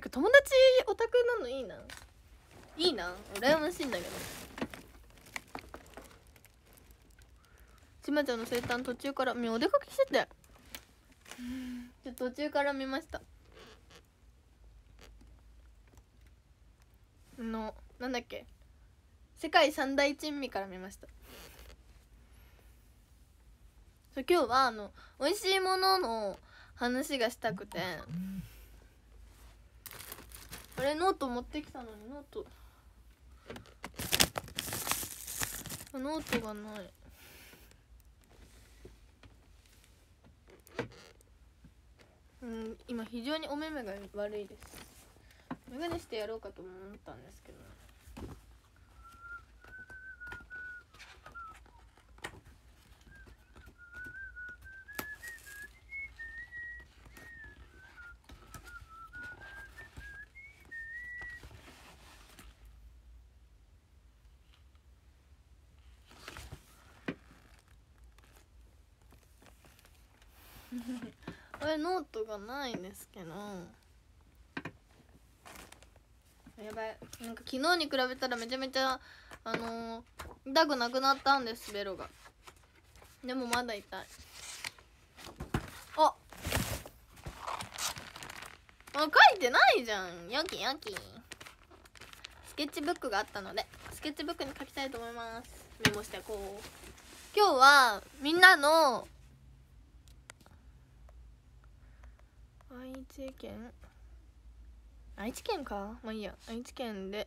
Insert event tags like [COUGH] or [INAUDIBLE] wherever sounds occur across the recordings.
てか友達オタクなのいいないいな羨ましいんだけどちまちゃんの生誕途中からお出かけしててちょっと途中から見ましたのなんだっけ世界三大珍味から見ました今日はあの美味しいものの話がしたくてあれノート持ってきたのにノートノートがないうん今非常にお目目が悪いです眼鏡してやろうかと思ったんですけど、ねれノートがないんですけどやばいなんか昨日に比べたらめちゃめちゃあのー、痛くなくなったんですベロがでもまだ痛いああ書いてないじゃんよきよきスケッチブックがあったのでスケッチブックに書きたいと思いますメモしてこう今日はみんなの愛知県愛知県かまあいいや愛知県で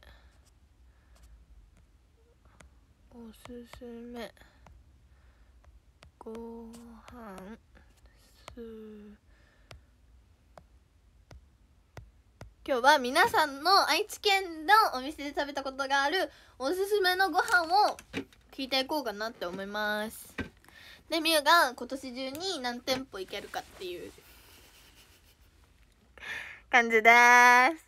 おすすめご飯す今日は皆さんの愛知県のお店で食べたことがあるおすすめのご飯を聞いていこうかなって思いますでみゆが今年中に何店舗行けるかっていう感じです。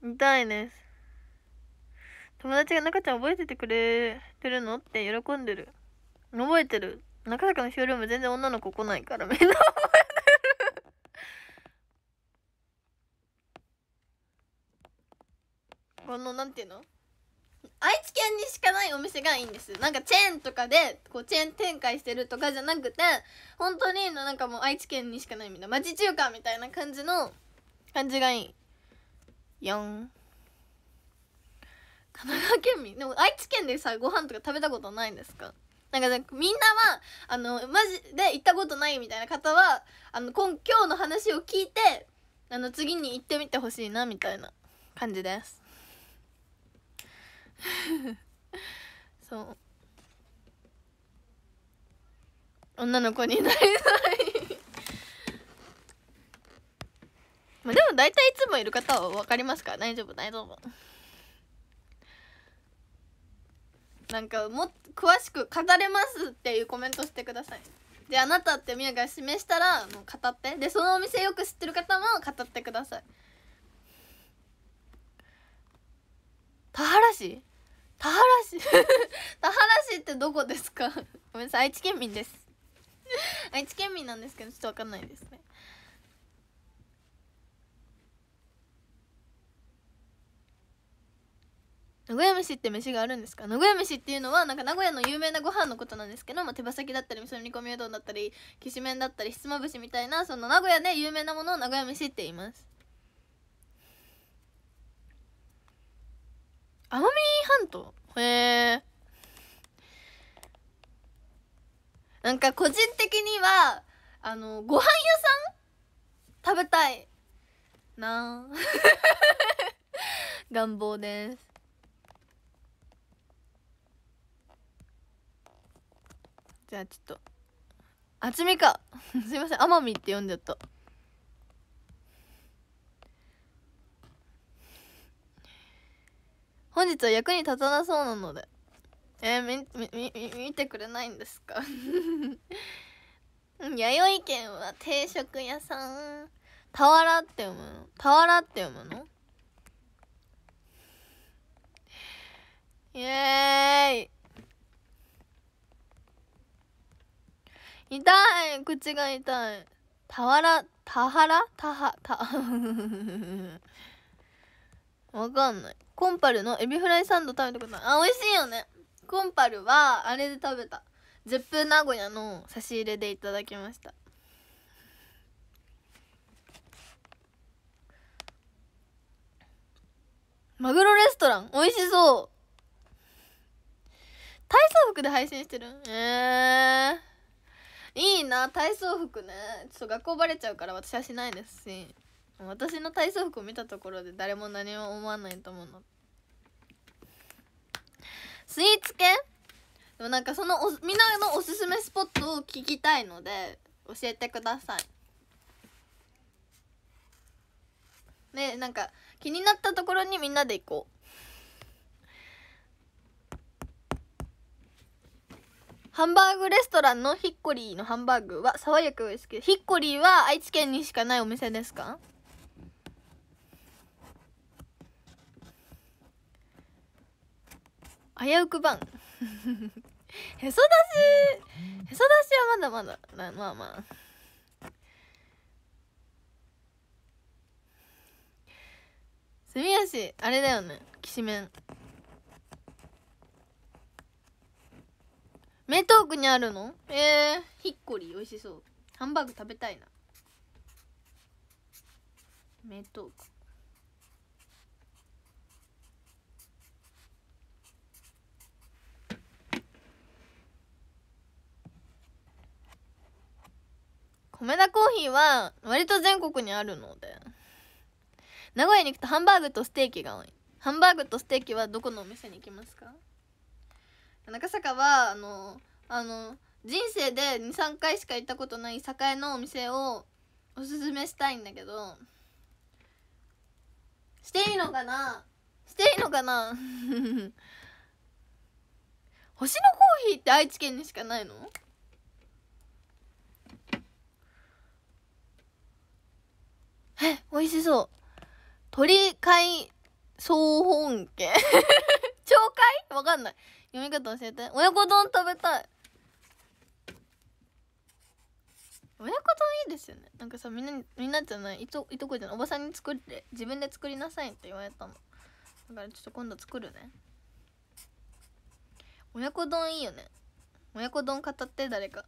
見たいです。友達が中ちゃん覚えててくれてるのって喜んでる。覚えてる。中坂のショールーム全然女の子来ないからみんな覚えてるこのなんていうの愛知県にしかないお店がいいんですなんかチェーンとかでこうチェーン展開してるとかじゃなくて本当になんかもう愛知県にしかないみたいな町中華みたいな感じの感じがいい4神奈川県民でも愛知県でさご飯とか食べたことないんですかなんかみんなはあのマジで行ったことないみたいな方はあの今今日の話を聞いてあの次に行ってみてほしいなみたいな感じです [LAUGHS] そう女の子になりたい [LAUGHS] まあでも大体いつもいる方は分かりますから大丈夫大丈夫なんかも詳しく語れますっていうコメントしてくださいであなたってみやが示したらもう語ってでそのお店よく知ってる方も語ってください田原市田原市 [LAUGHS] 田原市ってどこですかごめんなさい愛知県民です愛知県民なんですけどちょっと分かんないですね名古屋飯って飯があるんですか名古屋飯っていうのはなんか名古屋の有名なご飯のことなんですけど、まあ、手羽先だったり味噌煮込みうどんだったりきしめんだったりひつまぶしみたいなその名古屋で有名なものを名古屋飯って言います奄美半島へえ。なんか個人的には、あの、ご飯屋さん食べたい。な [LAUGHS] 願望です。じゃあちょっと。厚みか。[LAUGHS] すいません。奄美って読んじゃった。本日は役に立たなそうなのでえー、みみみ見てくれないんですか [LAUGHS] 弥生県は定食屋さん俵って読むの俵って読むのイエーイ痛い口が痛い俵田原田はた [LAUGHS] わかんないコンパルのエビフライサンド食べたことないあ美味しいよねコンパルはあれで食べた絶風名古屋の差し入れでいただきましたマグロレストラン美味しそう体操服で配信してるえー、いいな体操服ねちょっと学校バレちゃうから私はしないですし私の体操服を見たところで誰も何も思わないと思うのスイーツ系でもなんかそのおみんなのおすすめスポットを聞きたいので教えてくださいねなんか気になったところにみんなで行こうハンバーグレストランのヒッコリーのハンバーグは爽やかですけどヒッコリーは愛知県にしかないお店ですか危うく版 [LAUGHS] へそ出しへそ出しはまだまだまあまあ、すみ住吉あれだよねきしめん名東区にあるのええー、ひっこり美味しそうハンバーグ食べたいな名東区米田コーヒーは割と全国にあるので名古屋に行くとハンバーグとステーキが多いハンバーグとステーキはどこのお店に行きますか中坂はあのあの人生で23回しか行ったことない栄のお店をおすすめしたいんだけどしていいのかなしていいのかな [LAUGHS] 星のコーヒーって愛知県にしかないのえ、美味しそう。鳥海総本家。[LAUGHS] 鳥海わかんない。読み方教えて。親子丼食べたい。親子丼いいですよね。なんかさ、みんな、みんなじゃない、いと、いとこじゃない、おばさんに作って、自分で作りなさいって言われたの。だからちょっと今度作るね。親子丼いいよね。親子丼語って誰か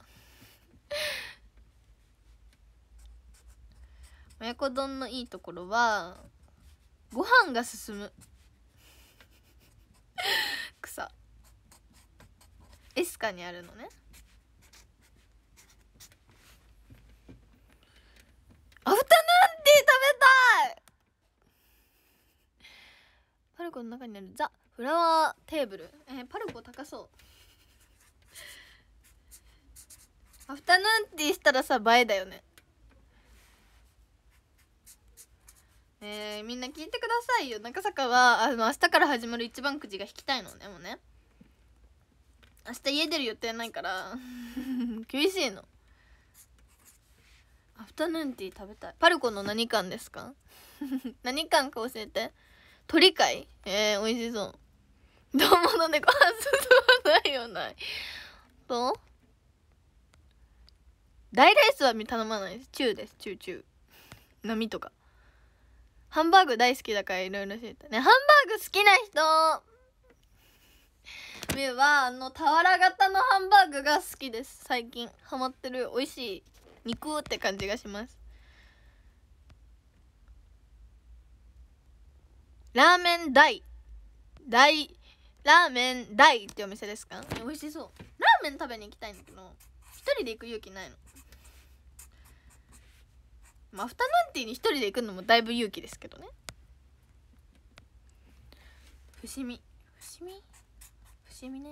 親子丼のいいところはご飯が進む [LAUGHS] 草エスカにあるのねアフタヌーンティー食べたいパルコの中にあるザ・フラワーテーブルえー、パルコ高そうアフタヌーンティーしたらさ映えだよねえー、みんな聞いてくださいよ中坂はあの明日から始まる一番くじが引きたいのねもうね明日家出る予定ないから [LAUGHS] 厳しいのアフタヌーンティー食べたいパルコの何缶ですか [LAUGHS] 何缶か教えて鳥貝えー、美味しそうどうものでご飯進まないよないと大ライスは頼まないですチですチューチュー波とかハンバーグ大好きだからいろいろ知ったね。ハンバーグ好きな人目は、あの、俵型のハンバーグが好きです。最近。ハマってる。美味しい。肉って感じがします。ラーメン大。大、ラーメン大ってお店ですか美味しそう。ラーメン食べに行きたいんだけど、一人で行く勇気ないの。まあアフタヌーンティーに一人で行くのもだいぶ勇気ですけどね伏見伏見伏見ね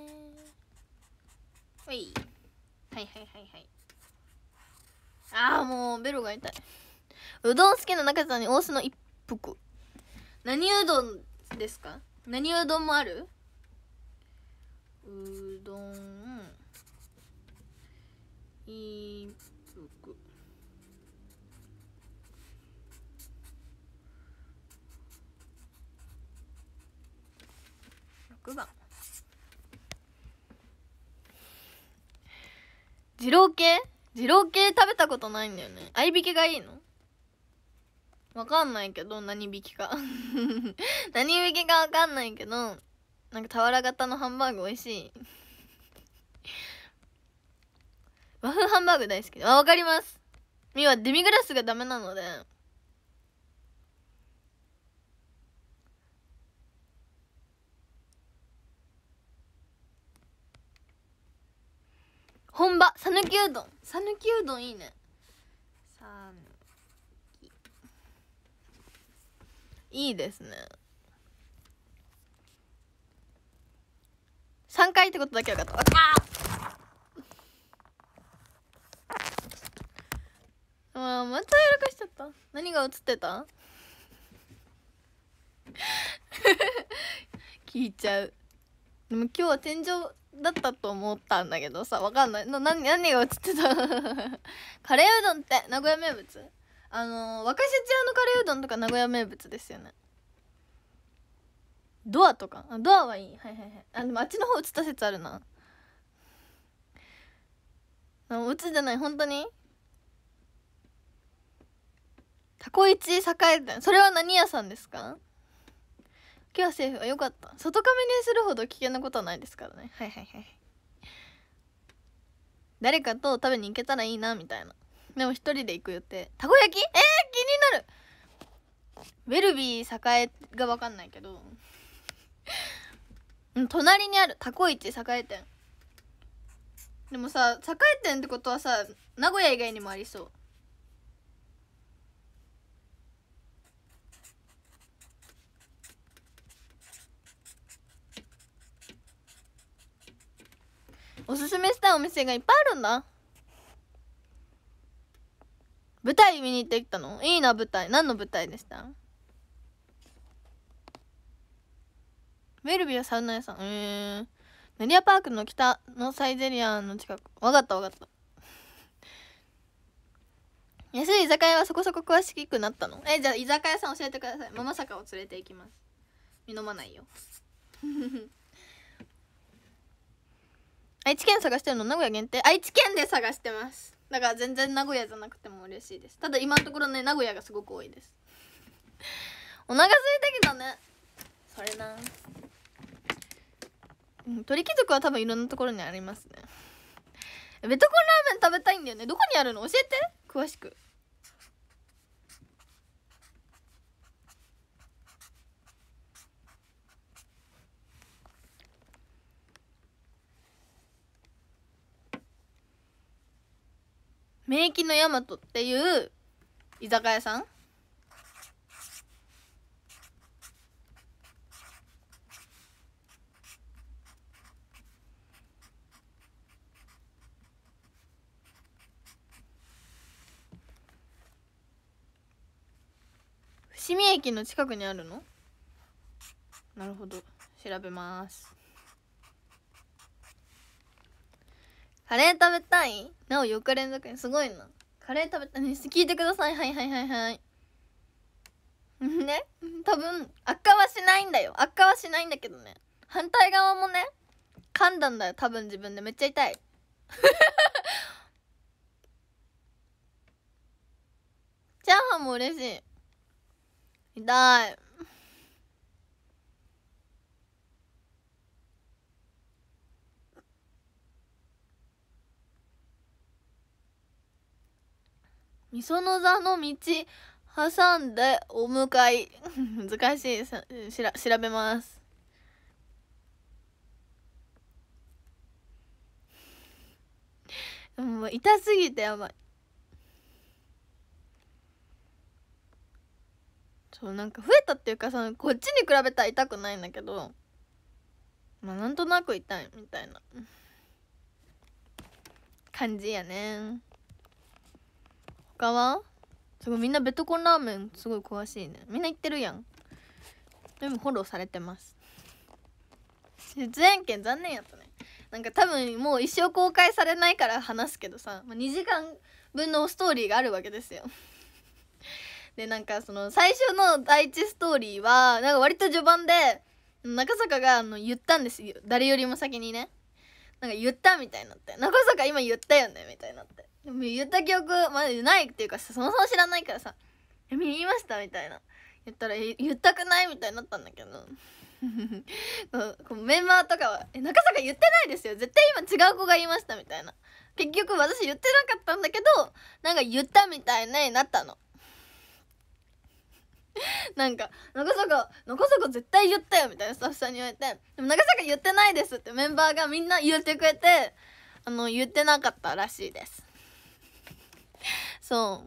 ほいはいはいはいはいああもうベロが痛いうどん好きな中さんに大須の一服何うどんですか何うどんもあるうどん一6番二郎系二郎系食べたことないんだよね合いびきがいいのわかんないけど何びきか [LAUGHS] 何びきかわかんないけどなんか俵型のハンバーグ美味しい和風ハンバーグ大好きあわかりますみはデミグラスがダメなので本場讃岐うどん讃岐うどんいいねさぬきいいですね3回ってことだけよかったああまたやらかしちゃった何が映ってた [LAUGHS] 聞いちゃうでも今日は天井だったと思ったんだけどさ、わかんない。な、何、何が映ってた [LAUGHS] カレーうどんって名古屋名物あのー、若節屋のカレーうどんとか名古屋名物ですよね。ドアとかあドアはいい。はいはいはい。あ、でもあっちの方映った説あるな。あ映ってない、本当にタコイチ栄店。それは何屋さんですか今日はセーフはよかった外カメにするほど危険なことはないですからねはいはいはい誰かと食べに行けたらいいなみたいなでも一人で行く予定たこ焼きえー、気になるウェルビー栄が分かんないけど隣にあるたこ市栄店でもさ栄店ってことはさ名古屋以外にもありそうおすすめしたいお店がいっぱいあるんだ舞台見に行ってきたのいいな舞台何の舞台でしたウェルビアサウナ屋さんえー、メディアパークの北のサイゼリアの近くわかったわかった [LAUGHS] 安い居酒屋はそこそこ詳しくなったのえじゃあ居酒屋さん教えてくださいママ坂を連れて行きます飲まないよ [LAUGHS] 愛知県探してるの名古屋限定愛知県で探してますだから全然名古屋じゃなくても嬉しいですただ今のところね名古屋がすごく多いですお腹すいたけどねそれなうん鳥貴族は多分いろんなところにありますねベトコンラーメン食べたいんだよねどこにあるの教えて詳しく名駅のヤマトっていう居酒屋さん伏見駅の近くにあるのなるほど調べますカレー食べたいなお4日連続すごいな。カレー食べたい。聞いてください。はいはいはいはい。ね多分悪化はしないんだよ。悪化はしないんだけどね。反対側もね、噛んだんだよ。多分自分でめっちゃ痛い。[LAUGHS] チャーハンも嬉しい。痛い。みその座の道挟んでお迎え [LAUGHS] 難しいさしら調べますもう痛すぎてやばいそうなんか増えたっていうかそのこっちに比べたら痛くないんだけどまあなんとなく痛いみたいな感じやね他はすごいみんなベトコンラーメンすごい詳しいねみんな行ってるやんでもフォローされてます出演権残念やったねなんか多分もう一生公開されないから話すけどさ2時間分のストーリーがあるわけですよ [LAUGHS] でなんかその最初の第一ストーリーはなんか割と序盤で中坂があの言ったんですよ誰よりも先にねなんか言ったみたいになって中坂今言ったよねみたいでも言った記憶まだないっていうかそもそも知らないからさ「え言いました」みたいな言ったら「言ったくない」みたいになったんだけど [LAUGHS] こうメンバーとかは「え中坂言ってないですよ絶対今違う子が言いました」みたいな結局私言ってなかったんだけどなんか言ったみたいになったの [LAUGHS] なんか「中坂中坂絶対言ったよ」みたいなスタッフさんに言われて「でも中坂言ってないです」ってメンバーがみんな言ってくれてあの言ってなかったらしいですそ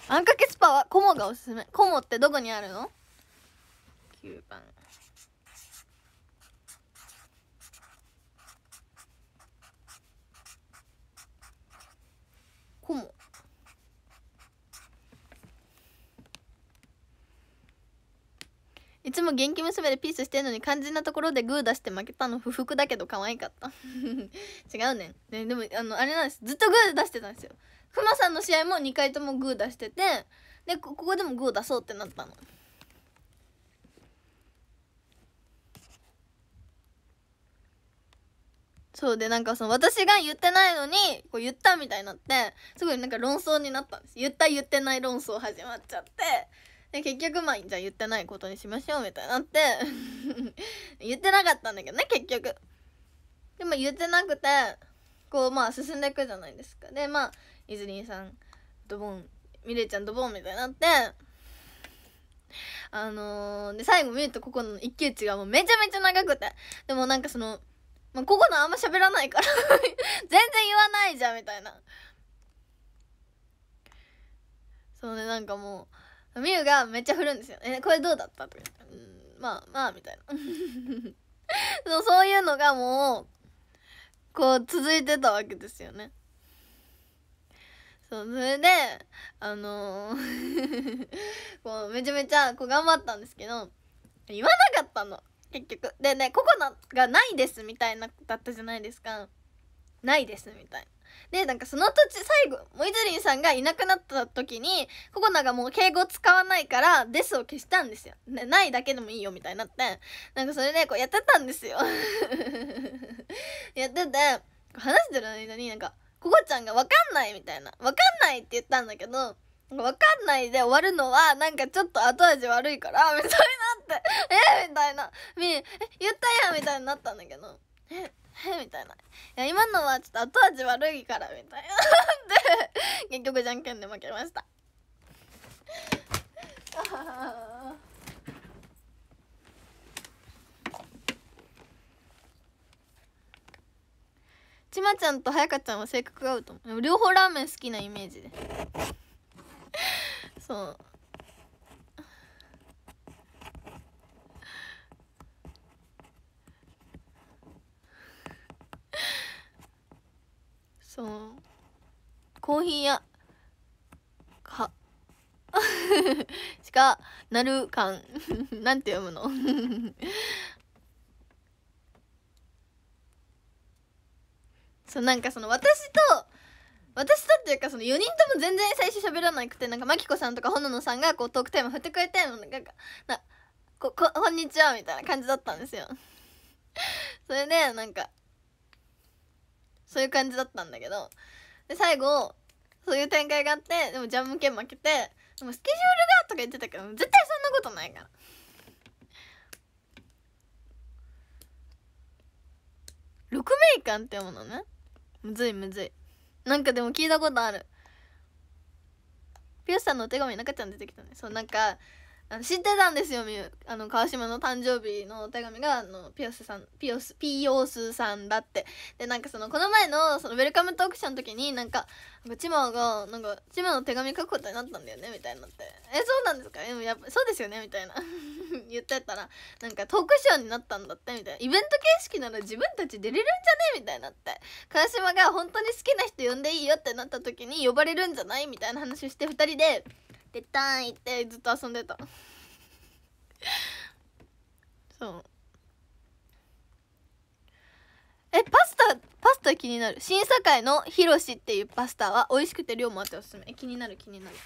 うあんかけスパはコモがおすすめコモってどこにあるの ?9 番いつも元気娘でピースしてんのに肝心なところでグー出して負けたの不服だけど可愛かった [LAUGHS] 違うねねでもあのあれなんですずっとグー出してたんですよクマさんの試合も2回ともグー出しててでここでもグー出そうってなったのそうでなんかその私が言ってないのにこう言ったみたいになってすごいなんか論争になったんです言った言ってない論争始まっちゃってで結局まあじゃあ言ってないことにしましょうみたいになって [LAUGHS] 言ってなかったんだけどね結局でも言ってなくてこうまあ進んでいくじゃないですかでまあいずりんさんドボンみれちゃんドボンみたいになってあのー、で最後みるとここの一騎打ちがもうめちゃめちゃ長くてでもなんかその、まあ、ここのあんま喋らないから [LAUGHS] 全然言わないじゃんみたいなそうねなんかもうみゆがめっちゃ振るんですよ「えこれどうだった?」とか「うんまあまあ」みたいな [LAUGHS] そういうのがもうこう続いてたわけですよねそうそれであのー [LAUGHS] こうめちゃめちゃこう頑張ったんですけど言わなかったの結局でねココナがないですみたいなだったじゃないですかないですみたいなで、なんかその土地最後、もいずりんさんがいなくなった時に、ココナがもう敬語使わないから、ですを消したんですよ。ね、ないだけでもいいよみたいになって、なんかそれでこうやってたんですよ。[LAUGHS] やってて、話してる間になんか、ココちゃんがわかんないみたいな、わかんないって言ったんだけど、わかんないで終わるのは、なんかちょっと後味悪いから、みたいになって、えみたいな、み、え、言ったやんみたいになったんだけど、ええ [LAUGHS] みたいな。いや、今のはちょっと後味悪いから、みたいな。[LAUGHS] で、結局じゃんけんで負けました。[LAUGHS] ちまちゃんとはやかちゃんは性格が合うと思う両方ラーメン好きなイメージでそうそうコーヒー屋か [LAUGHS] しかなるかん [LAUGHS] なんて読むの [LAUGHS] そうなんかその私と私とっていうかその4人とも全然最初喋らなくてなんかマキコさんとかほののさんがこうトークテーマ振ってくれてなんかなここ「こんにちは」みたいな感じだったんですよそれでなんかそういう感じだったんだけどで最後そういう展開があってでもジャム系負けてでもスケジュールがとか言ってたけど絶対そんなことないから。六名間ってものねむずいむずいなんかでも聞いたことあるピュースさんのお手紙中ちゃん出てきたねそうなんかあの知ってたんですよみゆあの川島の誕生日のお手紙があのピオスさんピオスピオスさんだってでなんかそのこの前のそのウェルカムトークションの時になんかチマがなんかチマの手紙書くことになったんだよねみたいになって「えそうなんですかでもやっぱそうですよね」みたいな [LAUGHS] 言ってたらなんかトークショーになったんだってみたいなイベント形式なら自分たち出れるんじゃねみたいなって川島が本当に好きな人呼んでいいよってなった時に呼ばれるんじゃないみたいな話をして2人で出たいってずっと遊んでたそうえパスタパスタ気になる審査会のひろしっていうパスタは美味しくて量もあっておすすめ気になる気になる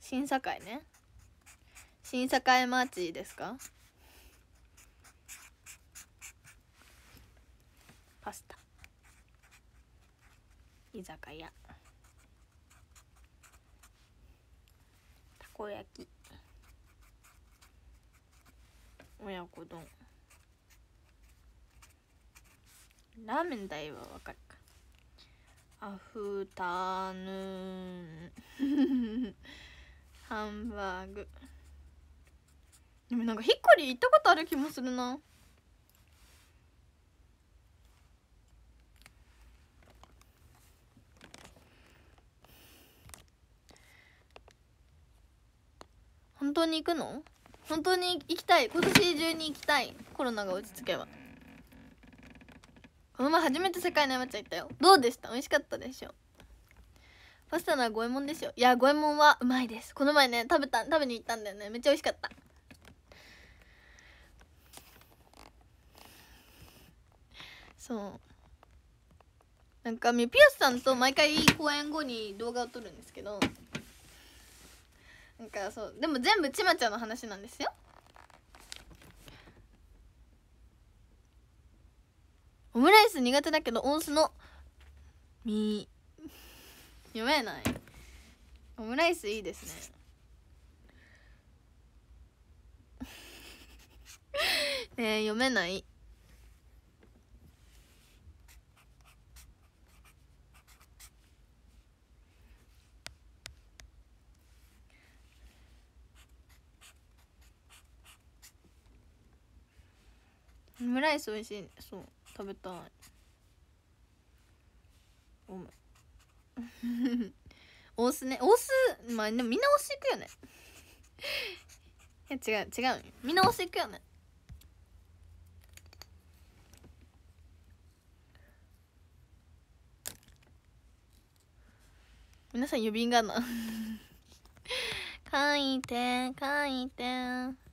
審査会ね新栄町ですかパスタ居酒屋たこ焼き親子丼ラーメン代はわかるかアフタヌーン [LAUGHS] ハンバーグでもなんかヒッコリ行ったことある気もするな本当に行くの本当に行きたい今年中に行きたいコロナが落ち着けばこの前初めて世界の山ちゃん行ったよどうでした美味しかったでしょパスタなら五右衛門でしょいや五右衛門はうまいですこの前ね食べた食べに行ったんだよねめっちゃ美味しかったそうなんかミピアスさんと毎回公演後に動画を撮るんですけどなんかそうでも全部ちまちゃんの話なんですよオムライス苦手だけど音酢のみ読めないオムライスいいですね [LAUGHS] ね読めない [LAUGHS] オムライス美味しいそう食べたいおむん大須ねおす、まあでもみんなてい行くよね [LAUGHS] いや違う違うみんなてい行くよね皆さん呼びんがな書 [LAUGHS] いて書いて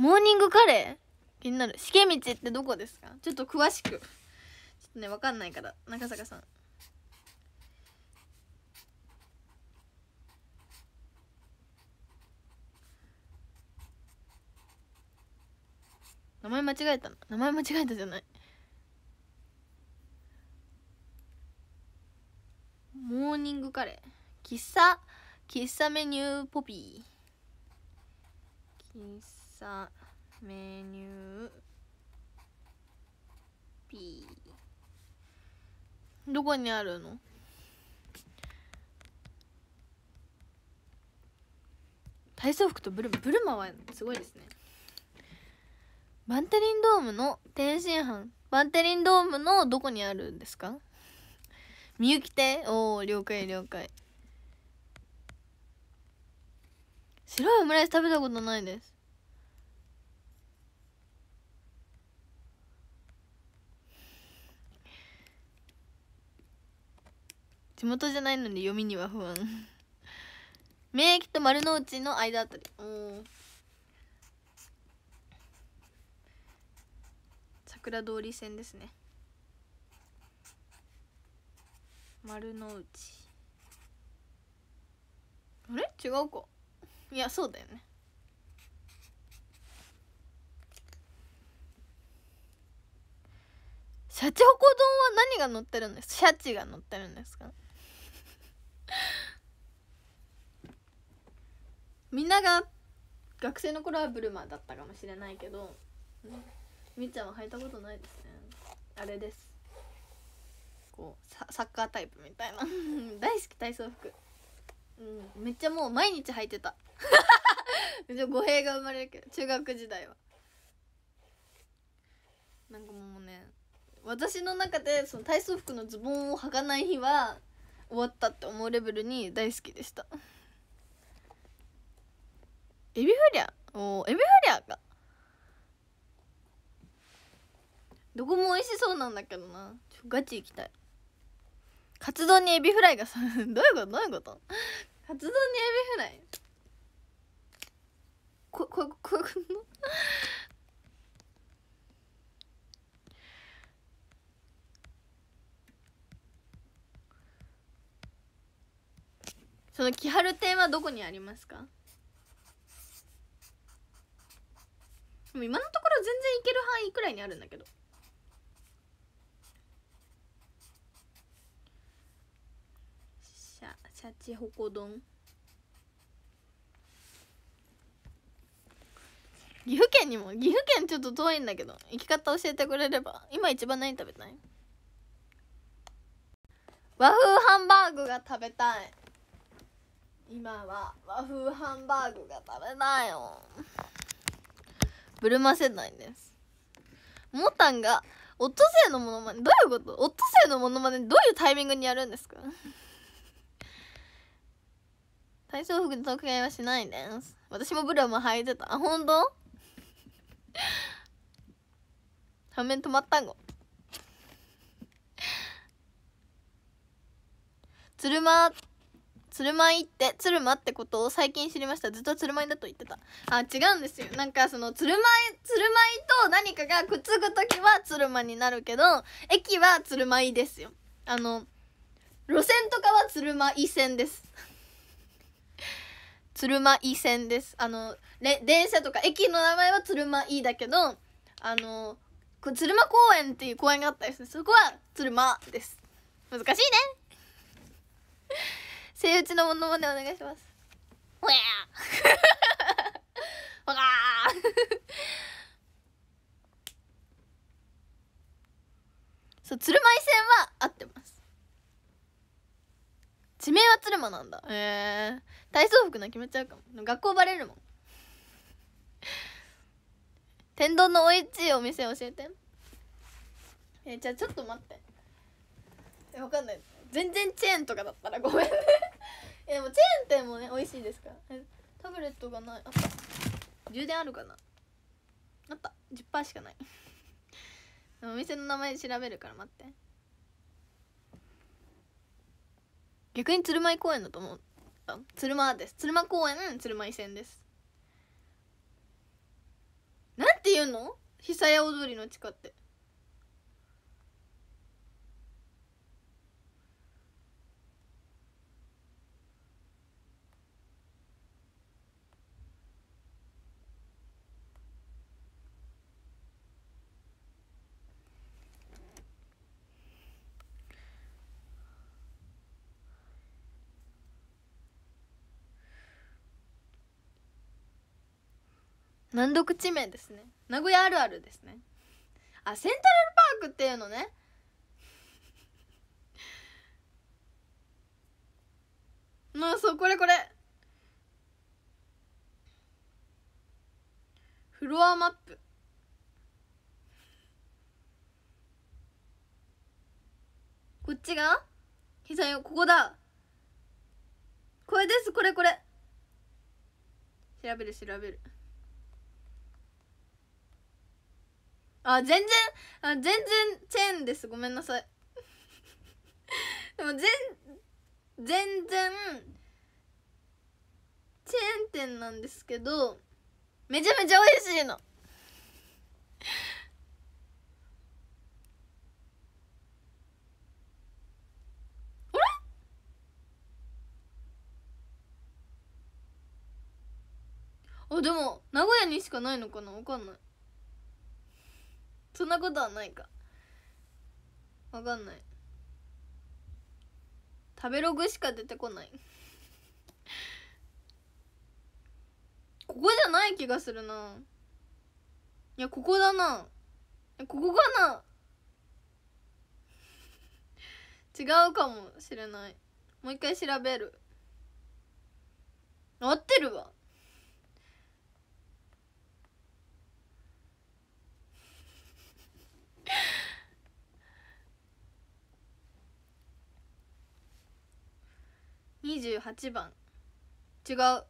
モーニングカレー気になるしけみちってどこですかちょっと詳しくちょっとねわかんないから中坂さん名前間違えた名前間違えたじゃないモーニングカレー喫茶喫茶メニューポピー喫茶さメニュー P どこにあるの体操服とブルマブルマはすごいですねバンテリンドームの天津飯バンテリンドームのどこにあるんですかみゆきておお了解了解白いオムライス食べたことないです地元じゃないので読みには不安免疫と丸の内の間あたりお桜通り線ですね丸の内あれ違うかいやそうだよねシャチホコ丼は何が乗ってるんですシャチが乗ってるんですか [LAUGHS] みんなが学生の頃はブルマだったかもしれないけど、うん、みっちゃんは履いたことないですねあれですこうササッカータイプみたいな [LAUGHS] 大好き体操服うんめっちゃもう毎日履いてた [LAUGHS] めっちゃ語弊が生まれるけど中学時代はなんかもうね私の中でその体操服のズボンを履かない日は終わったって思うレベルに大好きでしたエビフリアおエビフリアかどこも美味しそうなんだけどなちょガチ行きたいカツ丼にエビフライがさ [LAUGHS] どういうことどういうことカツ丼にエビフライこここうこその木春店はどこにありますか今のところ全然いける範囲くらいにあるんだけどシャシャチホコ丼岐阜県にも岐阜県ちょっと遠いんだけど行き方教えてくれれば今一番何食べたい和風ハンバーグが食べたい今は和風ハンバーグが食べないよブルマ世代ですモタンがオットセイのモノマネどういうことオットセイのモノマネどういうタイミングにやるんですか体操服の特会はしないです私もブルマ履いてたあ本当画面止まったんごつるま鶴舞って鶴舞ってことを最近知りましたずっと鶴舞だと言ってたあ違うんですよなんかその鶴舞鶴舞と何かがくっつく時は鶴舞になるけど駅は鶴舞ですよあの路線とかは鶴舞線です [LAUGHS] 鶴舞線ですあの電車とか駅の名前は鶴舞だけどあの鶴舞公園っていう公園があったりするそこは鶴舞です難しいねセイウチのモノマネお願いします。うわー [LAUGHS] わーそう、鶴舞線は合ってます。地名は鶴間なんだ。へえー。体操服の決めちゃうかも。学校バレるもん。天丼のおいしいお店教えて。えー、じゃあちょっと待って。え、わかんない。全然チェーンとかだったらごめんね [LAUGHS] いやでもチェーン店もね美味しいですからタブレットがないあった充電あるかなあった10%しかないお店の名前調べるから待って逆に鶴舞公園だと思う鶴舞です鶴舞公園鶴舞線ですなんていうの久屋踊りの地下って難読地名ですね名古屋あるあるですねあセントラルパークっていうのね [LAUGHS] まあそうこれこれフロアマップこっちが膝よここだこれですこれこれ調べる調べるあ全然あ全然チェーンですごめんなさい [LAUGHS] でも全全然チェーン店なんですけどめちゃめちゃ美味しいのあれあでも名古屋にしかないのかなわかんないそんなことはないかわかんない食べログしか出てこないここじゃない気がするないやここだなここかな違うかもしれないもう一回調べる合ってるわ28番違うあ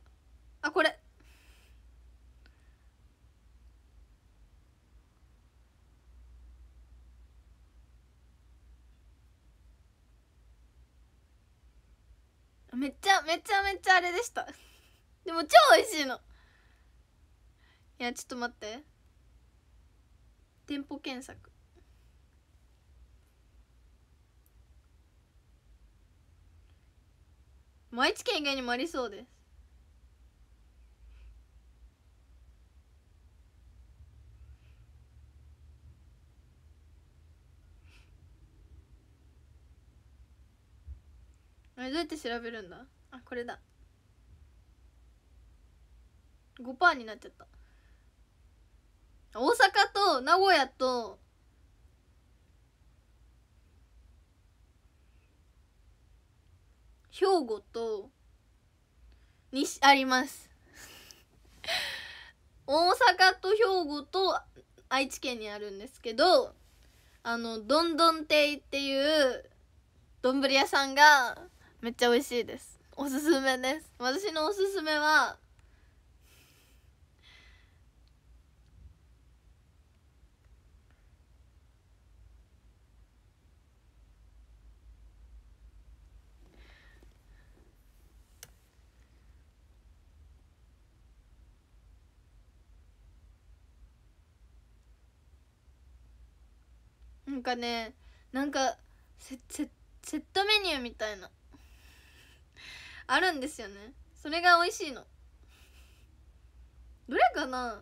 これめっちゃめちゃめちゃあれでしたでも超美味しいのいやちょっと待って店舗検索ま愛知県以外にもありそうですあどうやって調べるんだあこれだ5%になっちゃった大阪と名古屋と兵庫と西あります [LAUGHS] 大阪と兵庫と愛知県にあるんですけどあのどんどん亭っていう丼屋さんがめっちゃ美味しいですおすすめです私のおすすめはなんかねなんかセットメニューみたいなあるんですよねそれが美味しいのどれかな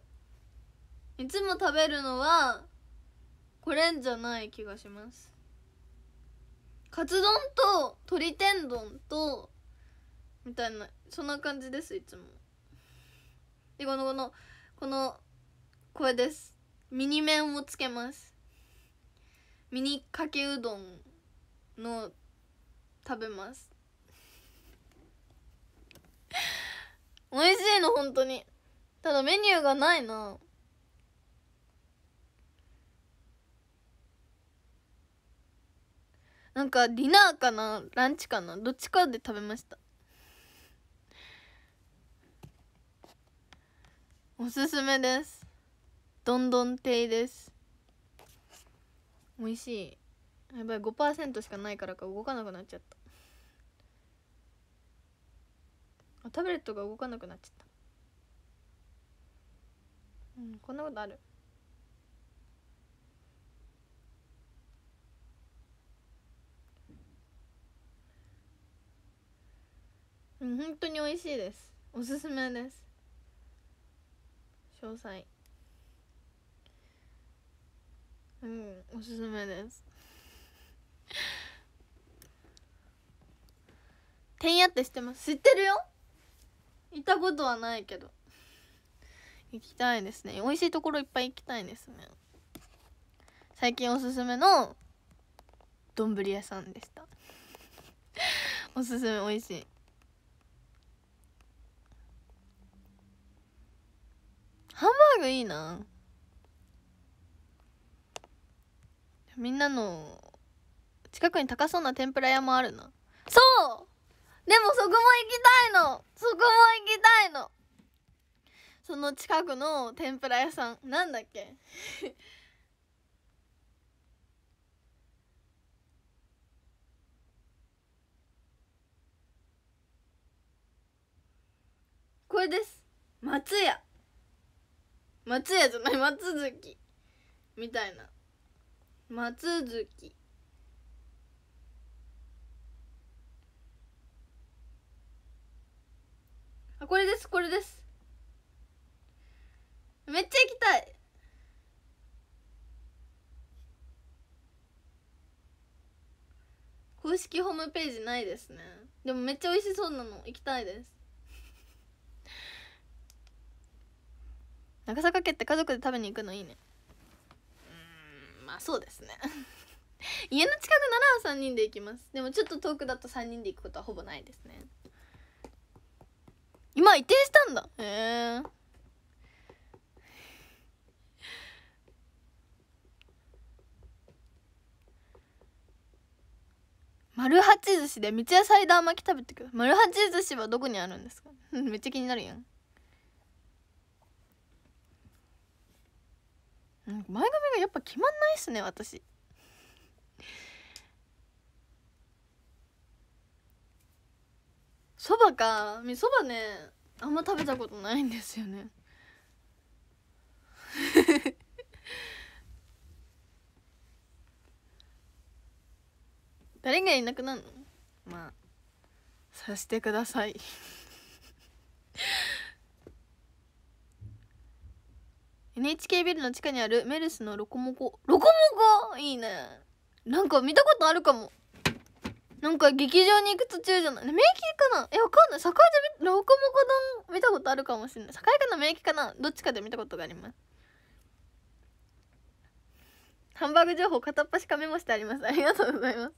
いつも食べるのはこれんじゃない気がしますカツ丼と鶏天丼とみたいなそんな感じですいつもでこのこのこのこれですミニ麺をつけますミニかけうどんの食べます [LAUGHS] 美味しいの本当にただメニューがないななんかディナーかなランチかなどっちかで食べましたおすすめですどんどん亭です美味しいやばい5%しかないからか動かなくなっちゃったあタブレットが動かなくなっちゃったうんこんなことあるうん本当に美味しいですおすすめです詳細うんおすすめですてんやってしてます知ってるよ行ったことはないけど行きたいですね美味しいところいっぱい行きたいですね最近おすすめの丼屋さんでしたおすすめ美味しいハンバーグいいなみんなの近くに高そうな天ぷら屋もあるなそうでもそこも行きたいのそこも行きたいのその近くの天ぷら屋さんなんだっけ [LAUGHS] これです松屋松屋じゃない松月みたいな松月あこれですこれですめっちゃ行きたい公式ホームページないですねでもめっちゃ美味しそうなの行きたいです [LAUGHS] 長坂家って家族で食べに行くのいいねまあそうですね [LAUGHS] 家の近くなら3人で行きますでもちょっと遠くだと3人で行くことはほぼないですね今移転したんだへえー丸八寿司で三ツ矢サイダー巻き食べてくるさい丸八寿司はどこにあるんですか [LAUGHS] めっちゃ気になるやん前髪がやっぱ決まんないっすね私そばかみそばねあんま食べたことないんですよね誰がいなくなるのまあさしてください NHK ビルの地下にあるメルスのロコモコロコモコいいねなんか見たことあるかもなんか劇場に行く途中じゃない名機かなえわかんない境でロコモコ丼見たことあるかもしれない境かな名機かなどっちかで見たことがありますハンバーグ情報片っ端かメモしてありますありがとうございます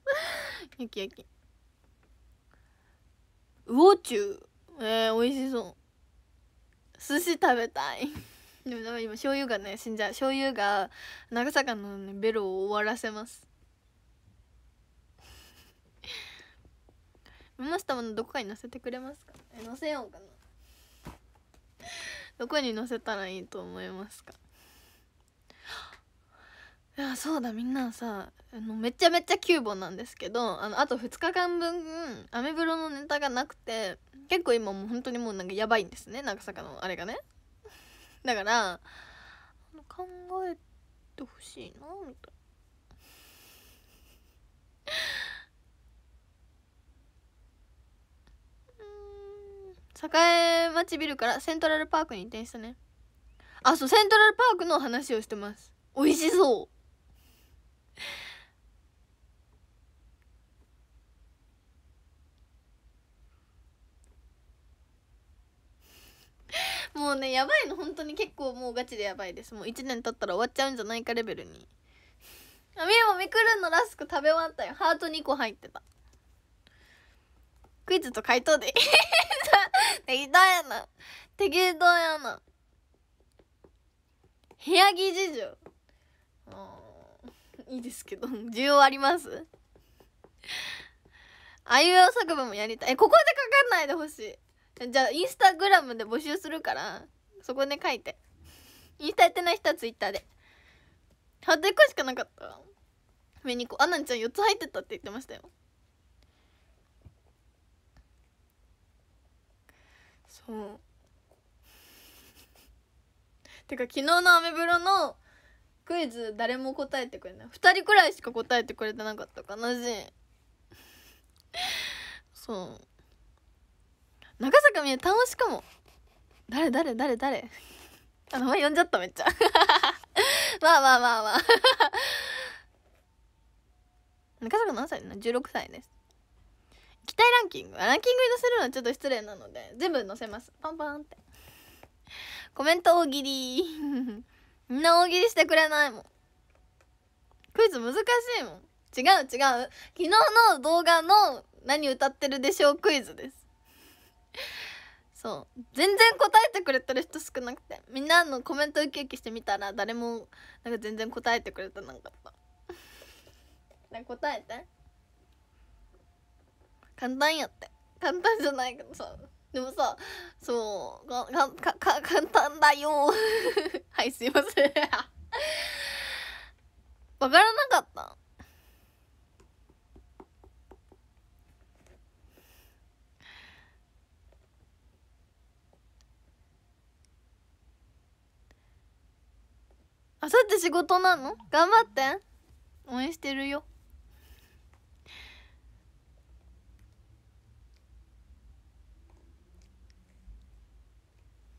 ゆきゆきュ中えー、美味しそう寿司食べたいでもだから今醤油がね死んじゃう醤油が長坂の、ね、ベロを終わらせます山 [LAUGHS] もどこかに載せてくれますかえ載せようかな [LAUGHS] どこに載せたらいいと思いますか [GASPS] いやそうだみんなさあのめちゃめちゃキューボなんですけどあのあと2日間分アメブロのネタがなくて結構今もう本当にもうなんかやばいんですね長坂のあれがねだから考えてほしいなみたいなうん栄町ビルからセントラルパークに移転したねあそうセントラルパークの話をしてます美味しそうもうねやばいの本当に結構もうガチでやばいですもう1年経ったら終わっちゃうんじゃないかレベルにあみもみくるんのラスク食べ終わったよハート2個入ってたクイズと回答でえ当やな適当やな部屋着事情いいですけど需要ありますあいうえお作文もやりたいここでかかんないでほしいじゃあインスタグラムで募集するからそこで書いてインスタやってない人はツイッターでハート1個しかなかったメニコアナちゃん4つ入ってたって言ってましたよそう [LAUGHS] てか昨日のアメブロのクイズ誰も答えてくれない2人くらいしか答えてくれてなかった悲しい [LAUGHS] そう長坂みえ楽しかも誰誰誰誰あ名前呼んじゃっためっちゃ [LAUGHS] まあまあまあまあ中 [LAUGHS] 坂何歳なの ?16 歳です期待ランキングランキングに載せるのはちょっと失礼なので全部載せますパンパンってコメント大喜利 [LAUGHS] みんな大喜利してくれないもんクイズ難しいもん違う違う昨日の動画の何歌ってるでしょうクイズですそう全然答えてくれてる人少なくてみんなのコメントウキウキしてみたら誰もなんか全然答えてくれてなかったな答えて簡単やって簡単じゃないけどさでもさそうかかか簡単だよ [LAUGHS] はいすいませんわからなかったあさって仕事なの頑張って応援してるよ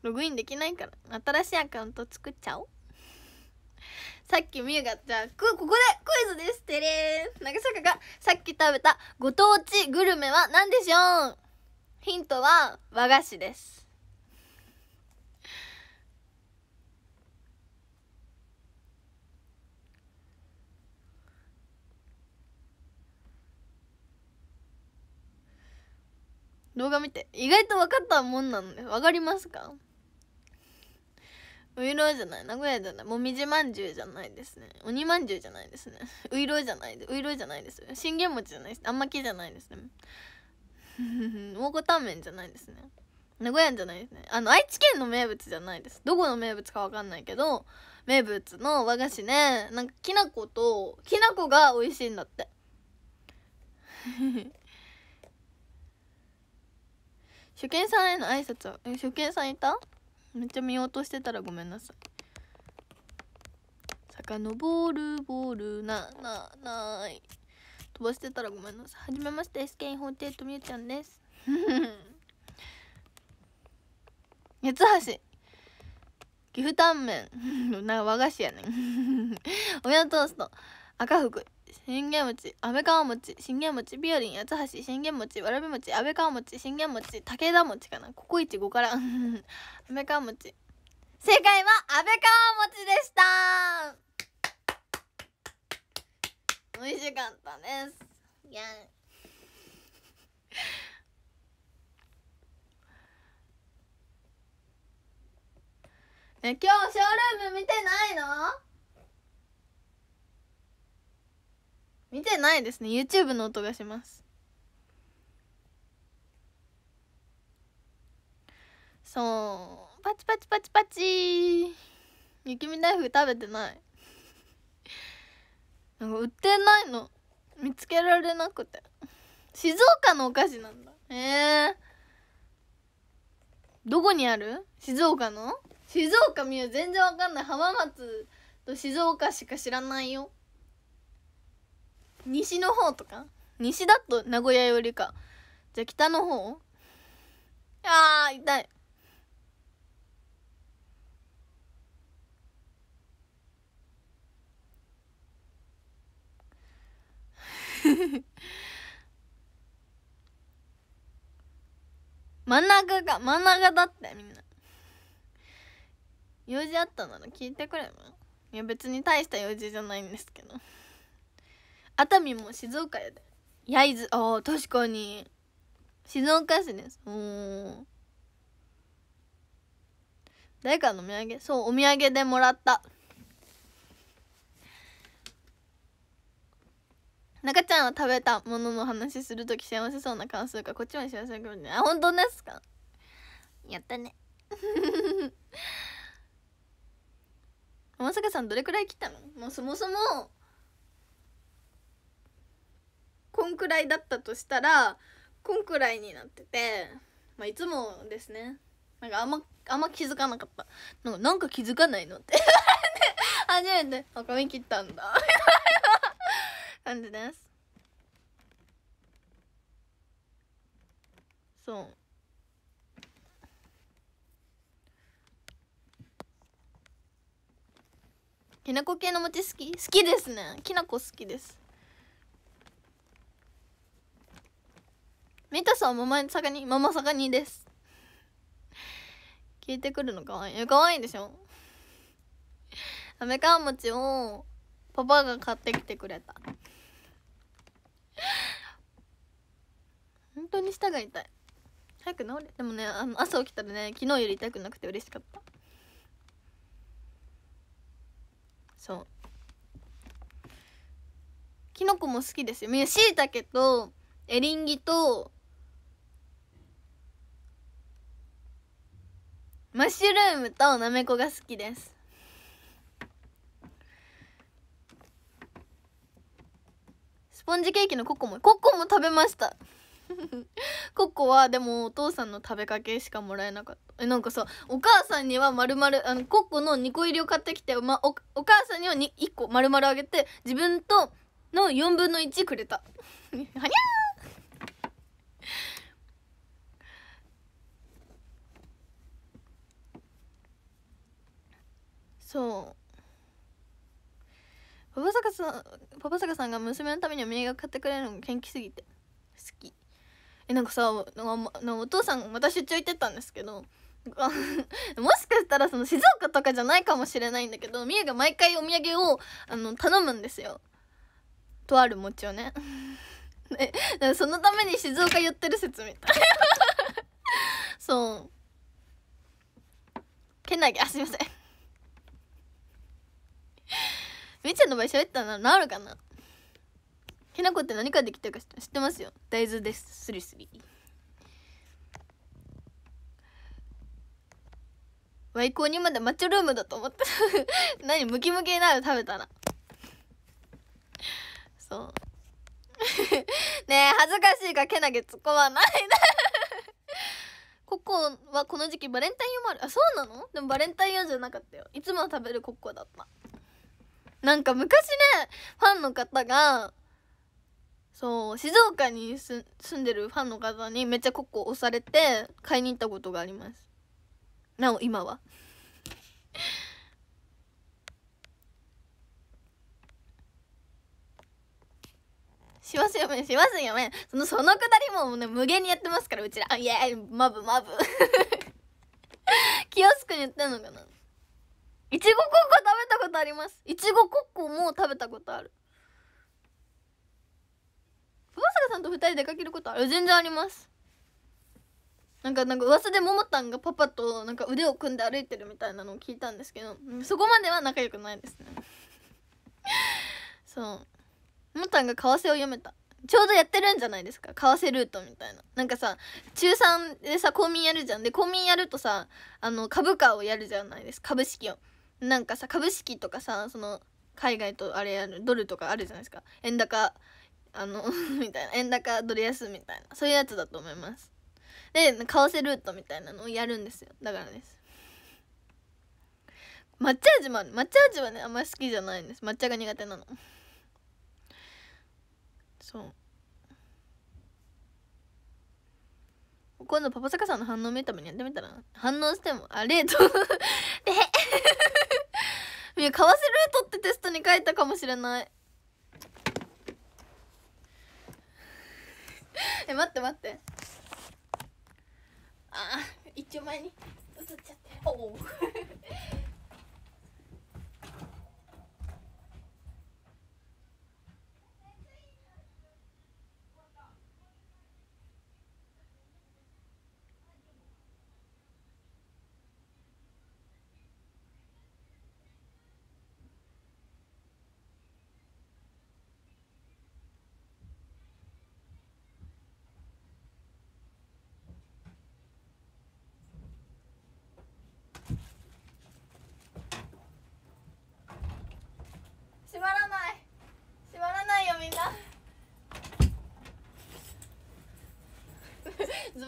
ログインできないから新しいアカウント作っちゃおうさっきみゆがじゃあこここでクイズですてれー長坂がさっき食べたご当地グルメは何でしょうヒントは和菓子です動画見て意外と分かったもんなので分かりますかういろうじゃない名古屋じゃないもみじまんじゅうじゃないですね鬼まんじゅうじゃないですねういろうじゃないういろうじゃないです信玄餅じゃないですあんま木じゃないですね [LAUGHS] 蒙古タンメンじゃないですね名古屋じゃないですねあの愛知県の名物じゃないですどこの名物か分かんないけど名物の和菓子ねなんかきな粉ときな粉が美味しいんだって初見さんへの挨拶はえ初見さんいためっちゃ見落としてたらごめんなさいさかのぼるぼるなななない飛ばしてたらごめんなさいはじめまして SK48 みゆちゃんです [LAUGHS] 八橋岐阜タンメンなんか和菓子やねん親 [LAUGHS] トースト赤福信玄餅、安倍川餅、信玄餅、ビオリン、八橋、信玄餅、わらび餅、安倍川餅、信玄餅、武田餅かな。ココイチ5から。[LAUGHS] 安倍川餅。正解は安倍川餅でした美味しかったです。いやね、今日ショールーム見てないの見てないですね YouTube の音がしますそうパチパチパチパチ雪見大福食べてないなんか売ってないの見つけられなくて静岡のお菓子なんだええどこにある静岡の静岡みゆ全然わかんない浜松と静岡しか知らないよ西の方とか西だと名古屋寄りかじゃあ北の方あー痛い真ん中が真ん中だってみんな用事あったなら聞いてくればいや別に大した用事じゃないんですけど熱海も静岡やで焼津ああ確かに静岡市ですうん誰かのお土産そうお土産でもらった中ちゃんは食べたものの話するとき幸せそうな顔するかこっちも幸せそうじ。あ本当ですかやったねまさかさんどれくらい切ったのもうそもそもこんくらいだったとしたらこんくらいになってて、まあ、いつもですねなんかあんまあんま気づかなかったなんかなんか気づかないのって [LAUGHS] 初めて「あ髪切ったんだ」[LAUGHS] 感じですそうきなこ系の餅好き好きですねきなこ好きですミタさんママサガニママサガニです聞いてくるのかわいいかわいいでしょアメカンちをパパが買ってきてくれた本当に舌が痛い早く治れでもねあの朝起きたらね昨日より痛くなくて嬉しかったそうきのこも好きですよしいたけとエリンギとマッシュルームとなめこが好きですスポンジケーキのココもココも食べました [LAUGHS] ココはでもお父さんの食べかけしかもらえなかったえなんかさお母さんにはまるあのココの2個入りを買ってきて、ま、おお母さんには1個まるあげて自分との4分の1くれたはにゃーそうパパ坂さんパパさんが娘のためにお土産買ってくれるのが元気すぎて好きえなんかさお父さんまた出張行ってたんですけど [LAUGHS] もしかしたらその静岡とかじゃないかもしれないんだけどみゆが毎回お土産をあの頼むんですよとある餅をね [LAUGHS] そのために静岡寄ってる説みたい [LAUGHS] そうけなげあすいませんみーちゃんの場合喋ったらなるかなきなこって何かできてるか知ってますよ大豆ですスリスリワイコーにまでマッチョルームだと思った [LAUGHS] 何ムキムキになる食べたらそう [LAUGHS] ねえ恥ずかしいかけなげ突っ込まないな [LAUGHS] ココはこの時期バレンタインもあるあそうなのでもバレンタイン用じゃなかったよいつも食べるココだったなんか昔ね、ファンの方が、そう、静岡に住んでるファンの方にめっちゃココ押されて買いに行ったことがあります。なお、今は。[LAUGHS] しますよめしますよめそのそのくだりもね無限にやってますからうちらあイエイマブマブキオに言ってんのかないちごコッコ食べたことありますいちごコッコも食べたことあるパパさんと2人出かけることある全然ありますなんかなんか噂で桃もたんがパパとなんか腕を組んで歩いてるみたいなのを聞いたんですけどそこまでは仲良くないですね [LAUGHS] そう桃たんが為替を読めたちょうどやってるんじゃないですか為替ルートみたいななんかさ中3でさ公民やるじゃんで公民やるとさあの株価をやるじゃないですか株式をなんかさ株式とかさその海外とあれやるドルとかあるじゃないですか円高あの [LAUGHS] みたいな円高ドル安みたいなそういうやつだと思いますで為替ルートみたいなのをやるんですよだからです抹茶味もある抹茶味はねあんまり好きじゃないんです抹茶が苦手なのそう今度パパ坂さんの反応見るためにやってみたら反応してもあれとでみやかわせルートってテストに書いたかもしれない [LAUGHS] え待って待ってああ一応前に映っちゃっておお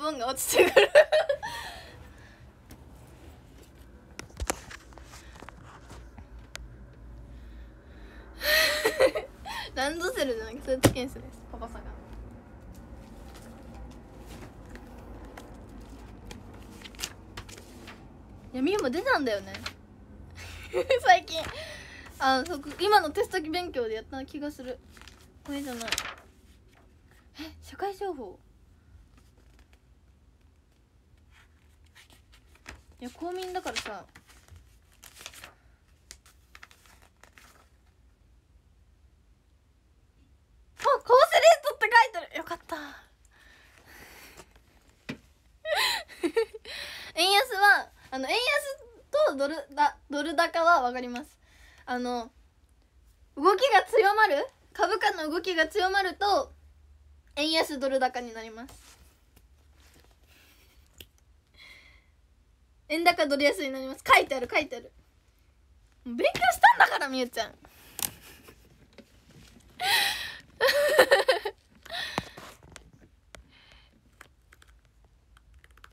ボンが落ちてくる [LAUGHS] ランドセルじゃなくてスーツケースですパパさんが。闇も出たんだよね [LAUGHS] 最近あそ今のテスト勉強でやった気がするこれじゃないえ社会情報いや公民だからさあの円安とドルだドル高は分かりますあの動きが強まる株価の動きが強まると円安ドル高になります円高ドル安になります書いてある書いてある勉強したんだからみゆちゃん